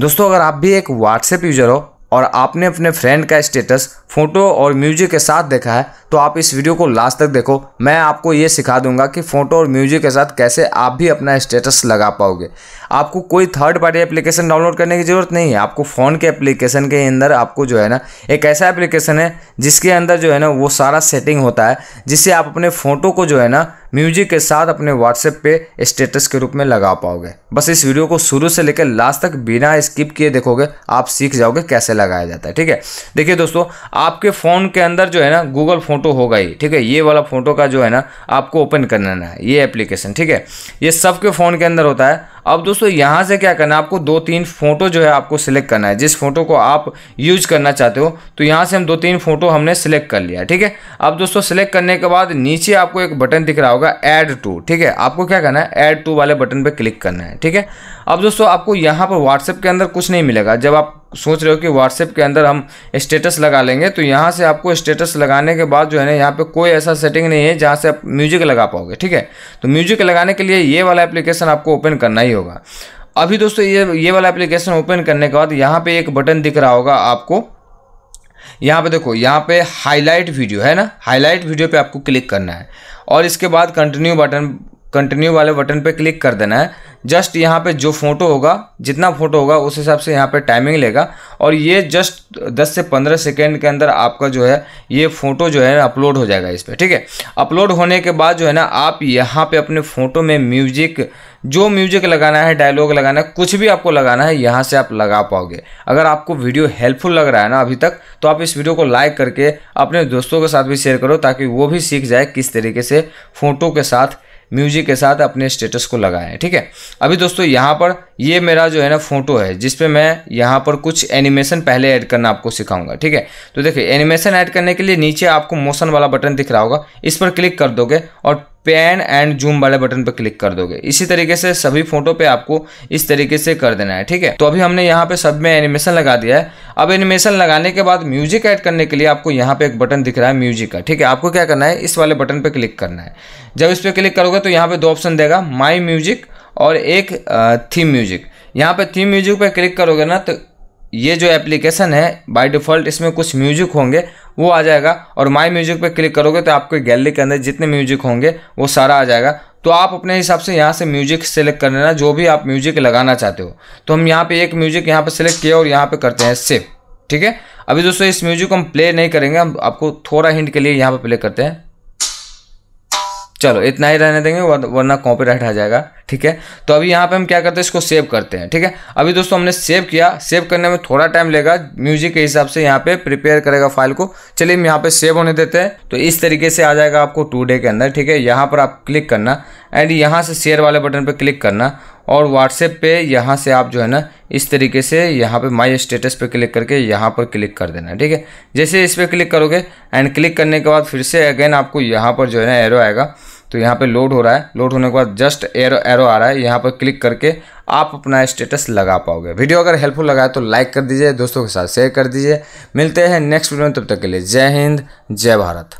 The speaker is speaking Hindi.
दोस्तों अगर आप भी एक व्हाट्सएप यूज़र हो और आपने अपने फ्रेंड का स्टेटस फोटो और म्यूजिक के साथ देखा है तो आप इस वीडियो को लास्ट तक देखो मैं आपको ये सिखा दूंगा कि फ़ोटो और म्यूजिक के साथ कैसे आप भी अपना स्टेटस लगा पाओगे आपको कोई थर्ड पार्टी एप्लीकेशन डाउनलोड करने की ज़रूरत नहीं है आपको फ़ोन के एप्लीकेशन के अंदर आपको जो है ना एक ऐसा एप्लीकेशन है जिसके अंदर जो है ना वो सारा सेटिंग होता है जिससे आप अपने फ़ोटो को जो है ना म्यूजिक के साथ अपने व्हाट्सएप पे स्टेटस के रूप में लगा पाओगे बस इस वीडियो को शुरू से लेकर लास्ट तक बिना स्किप किए देखोगे आप सीख जाओगे कैसे लगाया जाता है ठीक है देखिए दोस्तों आपके फ़ोन के अंदर जो है ना गूगल फोन फोटो होगा ही ठीक है ये वाला फोटो का जो है ना आपको ओपन करना है ये एप्लीकेशन ठीक है ये सबके फ़ोन के अंदर होता है अब दोस्तों यहाँ से क्या करना है आपको दो तीन फ़ोटो जो है आपको सिलेक्ट करना है जिस फोटो को आप यूज करना चाहते हो तो यहाँ से हम दो तीन फ़ोटो हमने सिलेक्ट कर लिया ठीक है अब दोस्तों सिलेक्ट करने के बाद नीचे आपको एक बटन दिख रहा होगा ऐड टू ठीक है आपको क्या करना है ऐड टू वाले बटन पर क्लिक करना है ठीक है अब दोस्तों आपको यहाँ पर व्हाट्सएप के अंदर कुछ नहीं मिलेगा जब आप सोच रहे हो कि व्हाट्सएप के अंदर हम स्टेटस लगा लेंगे तो यहाँ से आपको स्टेटस लगाने के बाद जो है ना यहाँ पे कोई ऐसा सेटिंग नहीं है जहाँ से आप म्यूजिक लगा पाओगे ठीक है तो म्यूजिक लगाने के लिए ये वाला एप्लीकेशन आपको ओपन करना ही होगा अभी दोस्तों ये ये वाला एप्लीकेशन ओपन करने के बाद यहाँ पे एक बटन दिख रहा होगा आपको यहाँ पे देखो यहाँ पे हाईलाइट वीडियो है ना हाईलाइट वीडियो पे आपको क्लिक करना है और इसके बाद कंटिन्यू बटन कंटिन्यू वाले बटन पे क्लिक कर देना है जस्ट यहाँ पे जो फ़ोटो होगा जितना फ़ोटो होगा उस हिसाब से यहाँ पे टाइमिंग लेगा और ये जस्ट 10 से 15 सेकेंड के अंदर आपका जो है ये फ़ोटो जो है अपलोड हो जाएगा इस पर ठीक है अपलोड होने के बाद जो है ना आप यहाँ पे अपने फ़ोटो में म्यूजिक जो म्यूजिक लगाना है डायलॉग लगाना है कुछ भी आपको लगाना है यहाँ से आप लगा पाओगे अगर आपको वीडियो हेल्पफुल लग रहा है ना अभी तक तो आप इस वीडियो को लाइक करके अपने दोस्तों के साथ भी शेयर करो ताकि वो भी सीख जाए किस तरीके से फ़ोटो के साथ म्यूजिक के साथ अपने स्टेटस को लगाएं ठीक है अभी दोस्तों यहाँ पर ये मेरा जो है ना फोटो है जिसपे मैं यहाँ पर कुछ एनिमेशन पहले ऐड करना आपको सिखाऊंगा ठीक है तो देखिए एनिमेशन ऐड करने के लिए नीचे आपको मोशन वाला बटन दिख रहा होगा इस पर क्लिक कर दोगे और पैन एंड जूम वाले बटन पर क्लिक कर दोगे इसी तरीके से सभी फोटो पे आपको इस तरीके से कर देना है ठीक है तो अभी हमने यहाँ पे सब में एनिमेशन लगा दिया है अब एनिमेशन लगाने के बाद म्यूजिक ऐड करने के लिए आपको यहाँ पे एक बटन दिख रहा है म्यूजिक का ठीक है आपको क्या करना है इस वाले बटन पर क्लिक करना है जब इस पर क्लिक करोगे तो यहाँ पे दो ऑप्शन देगा माई म्यूजिक और एक थीम म्यूजिक यहाँ पे थीम म्यूजिक पर क्लिक करोगे ना तो ये जो एप्लीकेशन है बाय डिफ़ॉल्ट इसमें कुछ म्यूजिक होंगे वो आ जाएगा और माई म्यूजिक पर क्लिक करोगे तो आपके गैलरी के अंदर जितने म्यूजिक होंगे वो सारा आ जाएगा तो आप अपने हिसाब से यहाँ से म्यूजिक सेलेक्ट कर लेना जो भी आप म्यूजिक लगाना चाहते हो तो हम यहाँ पे एक म्यूजिक यहाँ पे सेलेक्ट किया और यहाँ पे करते हैं सेव ठीक है अभी दोस्तों इस म्यूजिक को हम प्ले नहीं करेंगे हम आपको थोड़ा हिंट के लिए यहाँ पे प्ले करते हैं चलो इतना ही रहने देंगे वरना कॉपीराइट आ जाएगा ठीक है तो अभी यहाँ पे हम क्या करते हैं इसको सेव करते हैं ठीक है अभी दोस्तों हमने सेव किया सेव करने में थोड़ा टाइम लेगा म्यूजिक के हिसाब से यहाँ पे प्रिपेयर करेगा फाइल को चलिए हम यहाँ पे सेव होने देते हैं तो इस तरीके से आ जाएगा आपको टू डे के अंदर ठीक है यहाँ पर आप क्लिक करना एंड यहाँ से शेयर वाले बटन पर क्लिक करना और व्हाट्सएप पे यहाँ से आप जो है ना इस तरीके से यहाँ पे माय स्टेटस पे क्लिक करके यहाँ पर क्लिक कर देना ठीक है जैसे इस पर क्लिक करोगे एंड क्लिक करने के बाद फिर से अगेन आपको यहाँ पर जो है ना एरो आएगा तो यहाँ पे लोड हो रहा है लोड होने के बाद जस्ट एरो एरो आ रहा है यहाँ पर क्लिक करके आप अपना स्टेटस लगा पाओगे वीडियो अगर हेल्पफुल लगा है तो लाइक कर दीजिए दोस्तों के साथ शेयर कर दीजिए मिलते हैं नेक्स्ट वीडियो में तब तक के लिए जय हिंद जय भारत